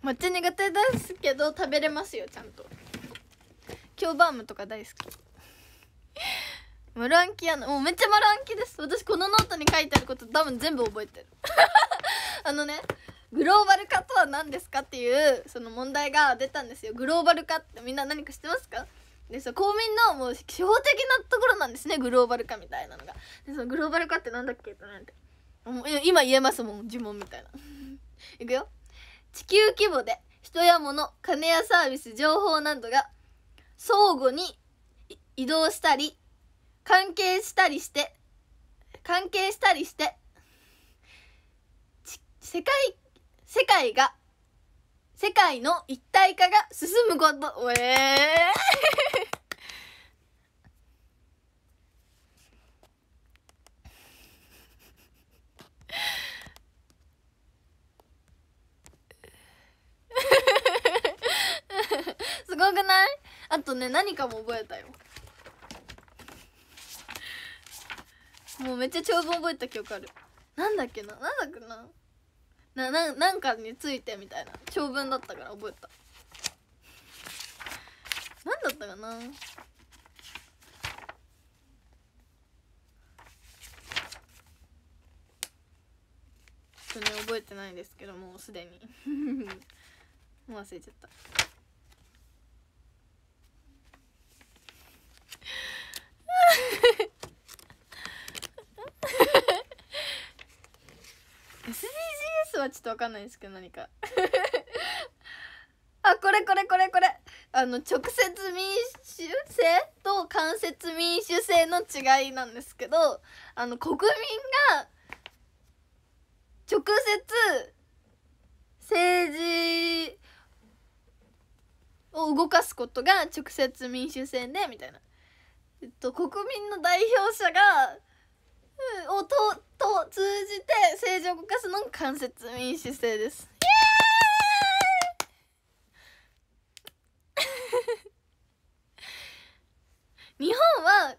め [LAUGHS] っちゃ苦手ですけど食べれますよちゃんと今日バームとか大好きマルアンキやのもうめっちゃマルアンキです私このノートに書いてあること多分全部覚えてる [LAUGHS] あのねグローバル化とは何ですかっていうその問題が出たんですよグローバル化ってみんな何か知ってますかでそ公民のもう基本的なところなんですねグローバル化みたいなのがでそのグローバル化って何だっけってなんて今言えますもん呪文みたいな [LAUGHS] いくよ地球規模で人や物金やサービス情報などが相互に移動したり関係したりして関係したりして世界世界が、世界の一体化が進むこと。えーすごくないあとね何かも覚えたよもうめっちゃ長文覚えた記憶あるなんだっけななんだっけななななんかについてみたいな長文だったから覚えた何だったかなちょっとね覚えてないですけどもうすでに [LAUGHS] もう忘れちゃったはちょっとわかんないんですけど何か [LAUGHS] あこれこれこれこれあの直接民主制と間接民主制の違いなんですけどあの国民が直接政治を動かすことが直接民主制でみたいな、えっと、国民の代表者がをとと通じて正常化すのが間接民主制です [LAUGHS] 日本は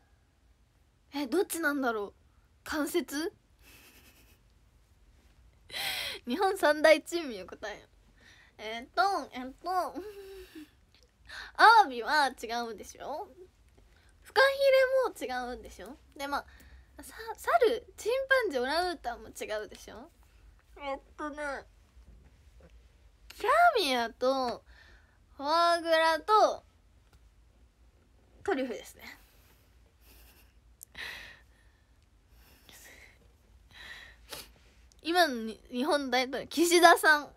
えどっちなんだろう間接日本三大珍味を答ええっとえっとアワビは違うんでしょフカヒレも違うんでしょでまあさ猿チンパンジーオランウータンも違うでしょえっとねキャビアとフォアグラとトリュフですね今の日本大統領岸田さん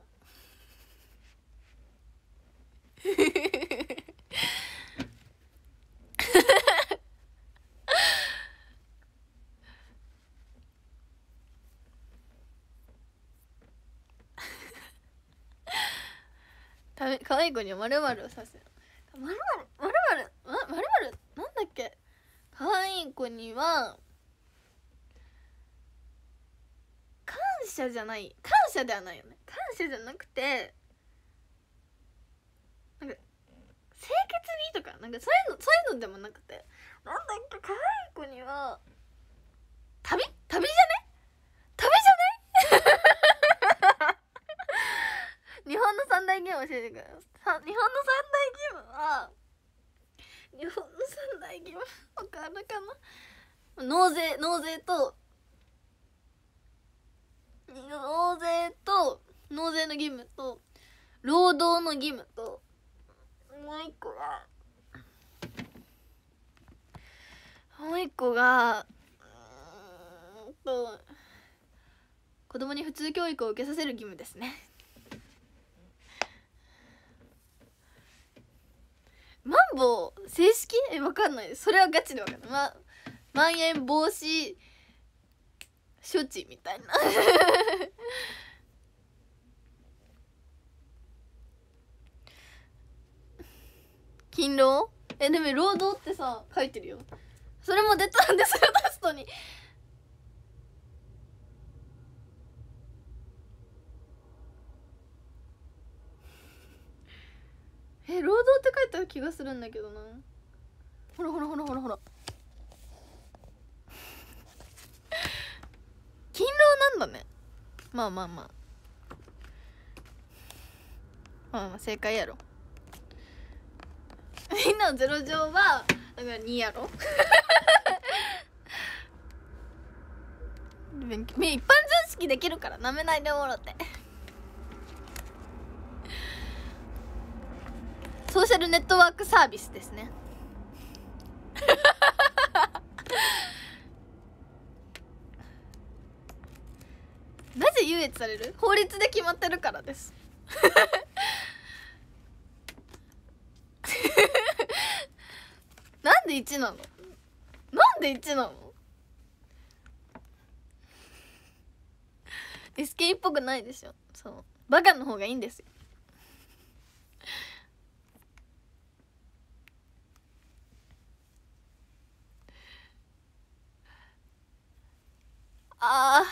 後に〇〇をさせる〇〇〇〇〇〇なんだっけ可愛い子には感謝じゃない感謝ではないよね感謝じゃなくてなんか清潔にとかなんかそういうのそういうのでもなくてなんだっけ可愛い子には旅旅じゃね大ゲーム教えてください日本の三大ゲームは日本の三大ゲームかるかな納税納税と納税と納税の義務と労働の義務ともう一個がもう一個がうんと子供に普通教育を受けさせる義務ですねマンボウ正式えわかんないそれはガチで分かんないままん延防止処置みたいな [LAUGHS] 勤労えでも労働ってさ書いてるよそれも出たんですよラストにえ労働って書いてある気がするんだけどなほらほらほらほらほら勤労なんだねまあまあまあまあまあ正解やろみんなのゼロ乗はだから2やろ勉強一般常識できるからなめないでおもろってソーシャルネットワークサービスですねなぜ [LAUGHS] 優越される法律で決まってるからですなんで1なのなんで1なのエスケイっぽくないでしょそうバカの方がいいんですよあ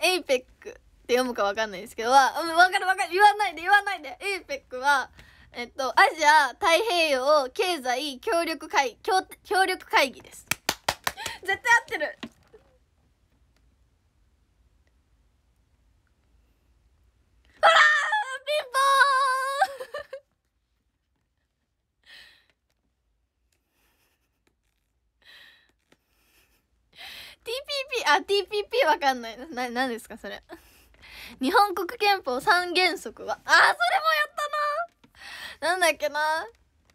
ー、エイペックって読むかわかんないですけど、わ、うわかるわかる。言わないで言わないで。エイペックは、えっと、アジア太平洋経済協力会、協協力会議です。絶対合ってるほらピンポーン TPP あ TPP わかんないな何ですかそれ [LAUGHS] 日本国憲法三原則はあそれもやったななんだっけな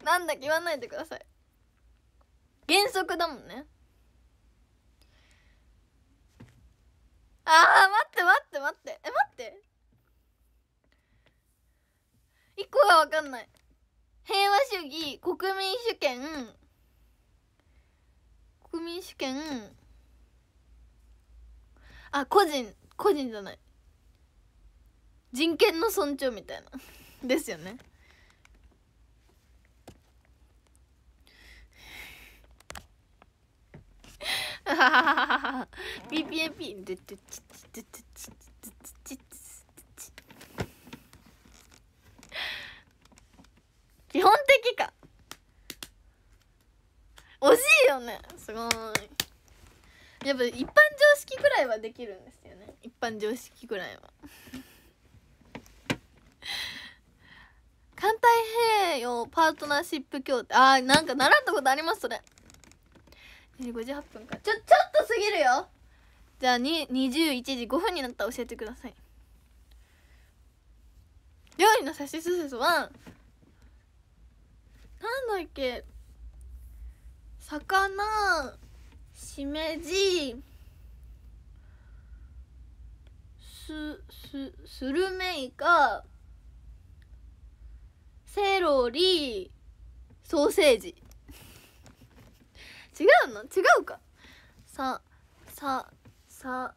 なんだっけ言わないでください原則だもんねあー待って待って待ってえ待って一個がわかんない平和主義国民主権国民主権あ個人個人じゃない人権の尊重みたいな [LAUGHS] ですよね [LAUGHS] ピピエピドゥドゥチチチチ基本的か惜しいよねすごいやっぱ一般常識ぐらいはできるんですよね一般常識ぐらいは [LAUGHS] 環太平洋パートナーシップ協定あーなんか習ったことありますそれ2時58分かちょちょっと過ぎるよじゃあ21時5分になったら教えてください料理の差しすせそはなんだっけ魚しめじすすスルメイカセロリソーセージ [LAUGHS] 違うの違うかさささ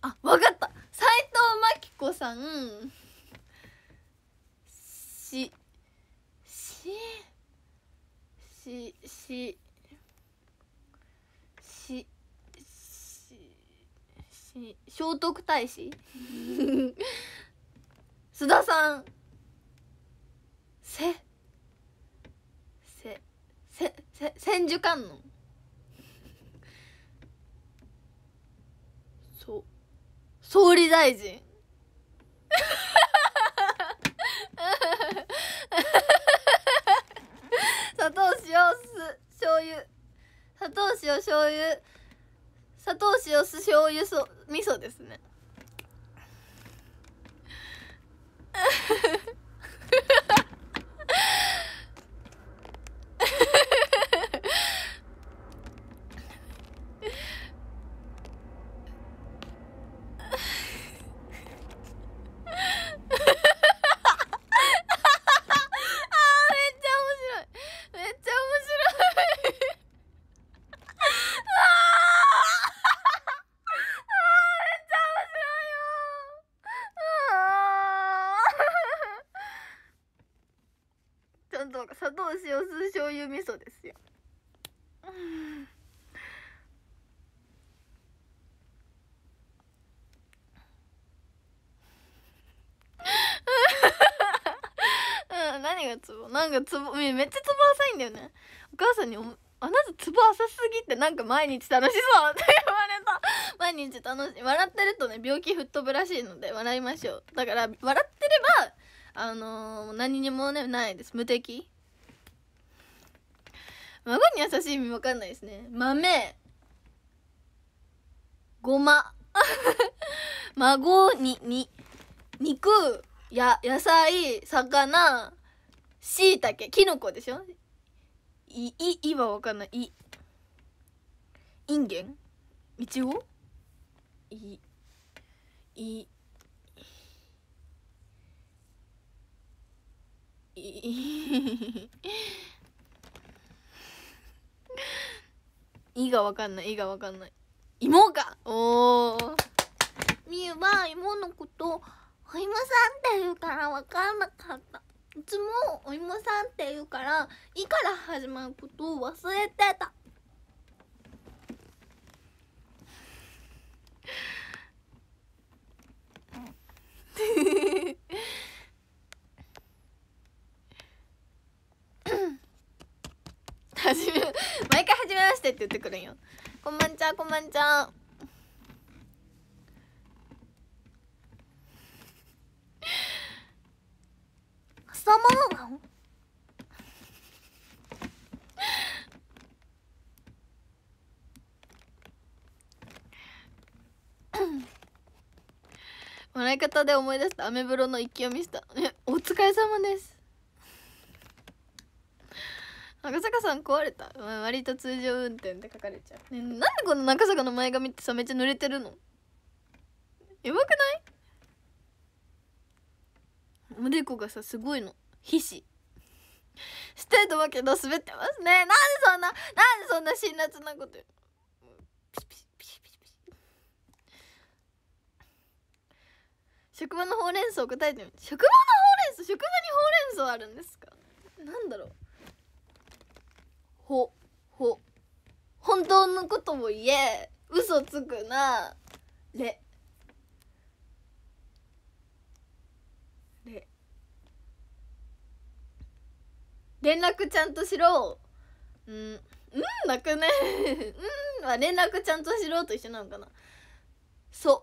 あわかった斎藤真希子さんしししし聖徳太子 [LAUGHS] 須田さんせせせせ千手観音そう総理大臣砂糖塩酢醤油砂糖塩醤油砂糖塩酢醤油そ味噌ですねツボなんかツボめっちゃツボ浅いんだよねお母さんにお「あなたツボ浅すぎてなんか毎日楽しそう」って言われた [LAUGHS] 毎日楽しい笑ってるとね病気吹っ飛ぶらしいので笑いましょうだから笑ってればあのー、何にもねないです無敵孫に優しい意味わかんないですね豆ごま [LAUGHS] 孫にに肉や野菜魚しいたけきのこでしょいいいはわかんないいいんげんいちごいいいいいがわかんないいがわかんない芋かおおみゆは芋のことお芋さんっていうからわかんなかったいつもお芋さんって言うから「い」から始まることを忘れてた [LAUGHS] 始め毎回「はじめまして」って言ってくるんよこんばんちゃこんばんちゃ s o m 笑い方で思い出したアメブロの一気読みしたえお疲れ様です赤坂さん壊れた、割と通常運転って書かれちゃう、ね、なんでこの長坂の前髪ってさめっちゃ濡れてるのやばくないおでこがさすごいの皮脂してんだけど滑ってますねなんでそんななんでそんな辛辣なこと言うピシピシピシピシピシ職場のほうれん草答えてみて職場のほうれん草職場にほうれん草あるんですかなんだろうほほ本当のことも言え嘘つくなれ連絡ちゃんとしろうん、うん、なくねうんは連絡ちゃんとしろと一緒なのかなそ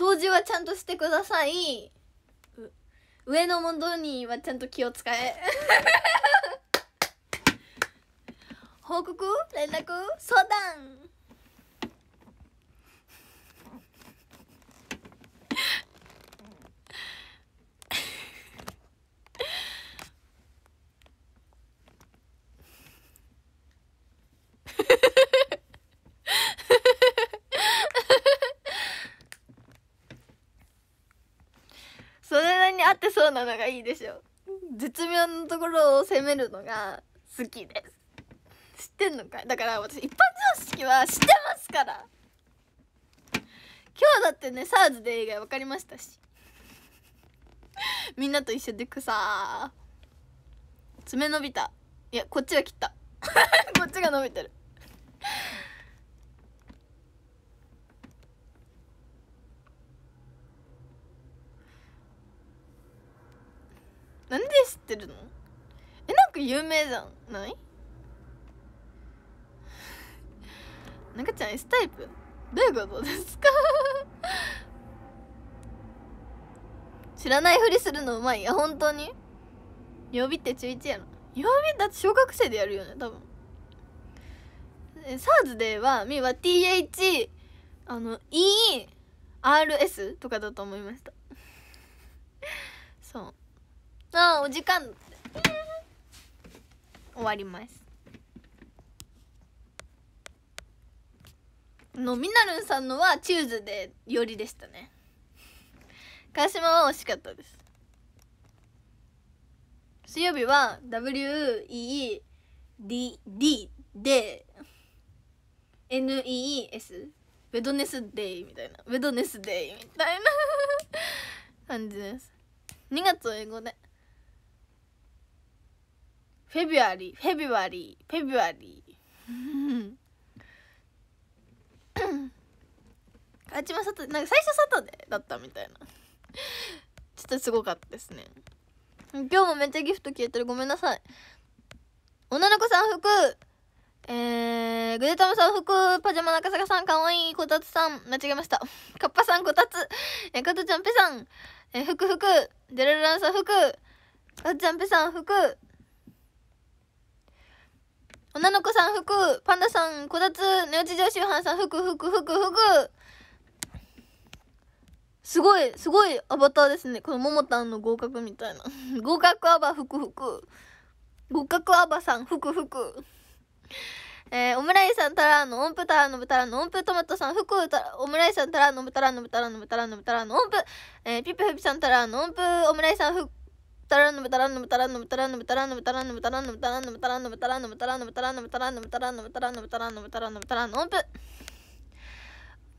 う掃除はちゃんとしてください上のものにはちゃんと気を使え [LAUGHS] 報告連絡相談妙なのがいいでしょ絶妙なところを攻めるのが好きです知ってんのかだから私一般常識は知ってますから今日だってねサーズで以外分かりましたしみんなと一緒で草爪伸びたいやこっちは切った [LAUGHS] こっちが伸びてるなんで知ってるのえなんか有名じゃない中ちゃん S タイプどういうことですか知らないふりするのうまいや本当に曜日って中1やろ曜日だって小学生でやるよね多分サーズデーはみは TH あの ERS とかだと思いましたそうたお時間終わりますのみなるんさんのはチューズでよりでしたね川島は惜しかったです水曜日は WEEDD で NEES ウェドネスデイみたいなウェドネスデイみたいな感じです2月英語でフェビュアリーフェビュアリーフェビュアリーあっちも外なんか最初外でだったみたいなちょっとすごかったですね今日もめっちゃギフト消えてるごめんなさい女の子さん服えー、ぐでたムさん服パジャマ中坂さんかわいいこたつさん間違えましたかっぱさんこたつえかとちゃんぺさんえ服服デラランさん服カトちゃんぺさん服女の子さん服、パンダさん、こたつ、寝落ち上周藩さん服、服、服、服。すごい、すごいアバターですね。このももたんの合格みたいな。[LAUGHS] 合格アバ、服、服。合格アバさん、服、服。えー、オムライさんたらの音符たらのぶたらの音符トマトさん服オムライさんたらのぶたらのぶたらのぶたらのぶたらの音符、えー、ピッピフピさんたらの音符オムライさん服タランヌのタランのタランヌタランヌタランヌタランのタランヌタランヌタランヌタランのタランヌタランヌタランヌタランのタランヌタランヌタランヌタランのム音符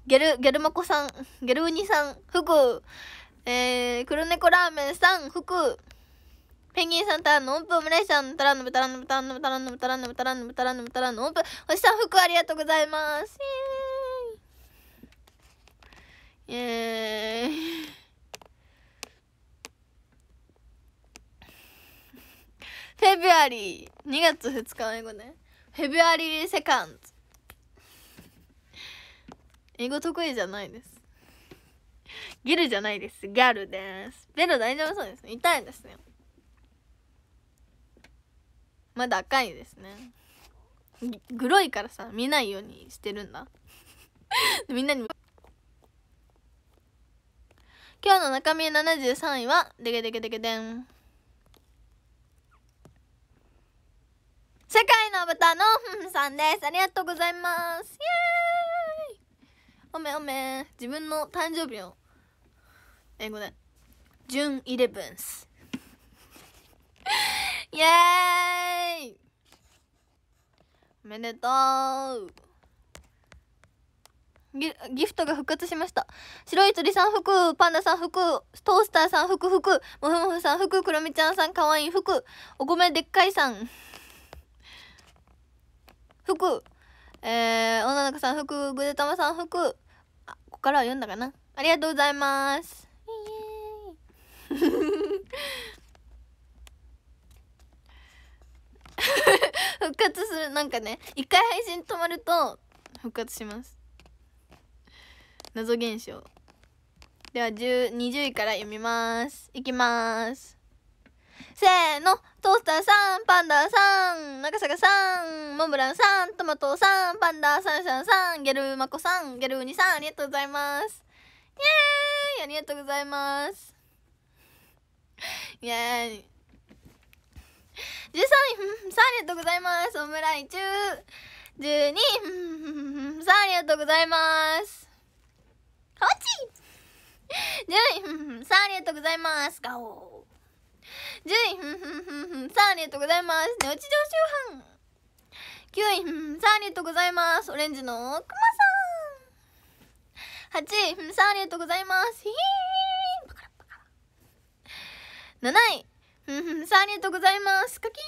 ゲル、ゲルマコさん、ゲルウニさん、服、えー、黒猫ラーメンさん、服、ペンギンさんたーの音符、オムライスさん、タランヌムタランヌムタランヌムタラ音符、星さん、服ありがとうございます。イェーイ。イェーイ。フェブアリー2月2日の英語ねフェブアリーセカンド英語得意じゃないですギルじゃないですギャルですベロ大丈夫そうですね痛いですねまだ赤いですねグロいからさ見ないようにしてるんだ [LAUGHS] みんなに今日の中身73位はデケデケデケデン世界の豚のふんさんです。ありがとうございます。イエーイおめおめ。自分の誕生日を、英語で、ジュンイレブンス。[LAUGHS] イエーイおめでとうギギフトが復活しました。白い鳥さん服、パンダさん服、トースターさん服服、もふもふさん服、くろみちゃんさんかわいい服、お米でっかいさん。服えー、女の子さん服ぐでたまさん服あここからは読んだかなありがとうございますイエーイ [LAUGHS] 復活するなんかね一回配信止まると復活します謎現象では20位から読みますいきますせーの、トースターさん、パンダさん、中坂さん、モンブランさん、トマトさん、パンダサンシャンさん、ゲルマコさん、ゲルウニさん、ありがとうございます。イェーイありがとうございます。イェーイ。13位、さあありがとうございます。オムライ中。12位、さあありがとうございます。かわちい !10 位、さあありがとうございます。ガオー。10位、ふんふんふんふん、さあありがとうございます。寝落ち常習犯。9位、ふん、さあありがとうございます。オレンジのくまさん。8位、ふん、さあありがとうございます。ひひーパカラパカラ。7位、ふんふん、さあありがとうございます。カキ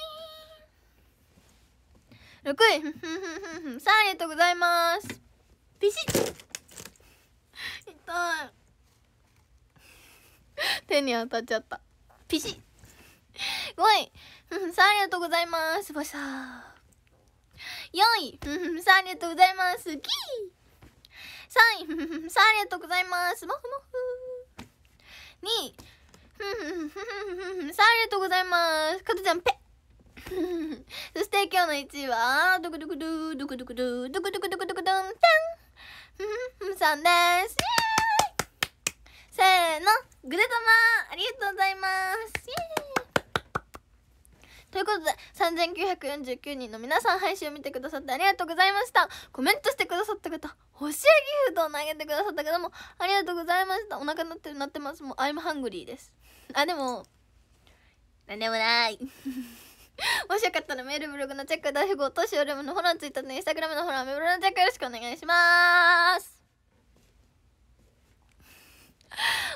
ーン。6位、ふんふんふんふん、さあありがとうございます。ピシッ。痛い。手に当たっちゃった。ピシッ。[LAUGHS] ごい、うん、さあありがとうございます。バシャー。よい、ん、さあありがとうございます。キーさい、うん、ありがとうございます。もふもふ。に、うさあありがとうございます。かとちゃん、ぺ [LAUGHS] そして今日の1位は、ドクドクドゥ、ドクドクドゥ、ドクドクドクドクドン、タンさんです。せーの、グレタマありがとうございます。イエーイということで3949人の皆さん配信を見てくださってありがとうございましたコメントしてくださった方星やギフトを投げてくださった方もありがとうございましたお腹なってるなってますもうアイムハングリーですあでもなんでもない [LAUGHS] もしよかったらメールブログのチェック大富豪トシオるムのフォローツイッターのインスタグラムのフォローメブロのチェックよろしくお願いします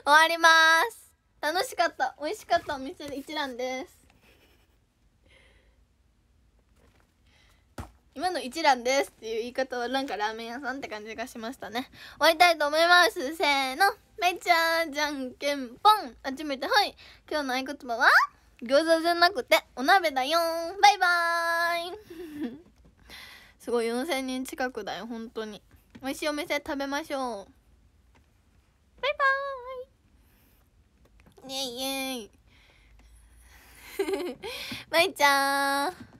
終わります楽しかった美味しかったお店一覧です今の一覧ですっていう言い方はなんかラーメン屋さんって感じがしましたね終わりたいと思いますせーのめっちゃじゃんけんぽんあっちてはい今日の合言葉は餃子じゃなくてお鍋だよバイバーイ [LAUGHS] すごい4000人近くだよ本当に美味しいお店食べましょうバイバーイイエイイエイまい [LAUGHS] ちゃん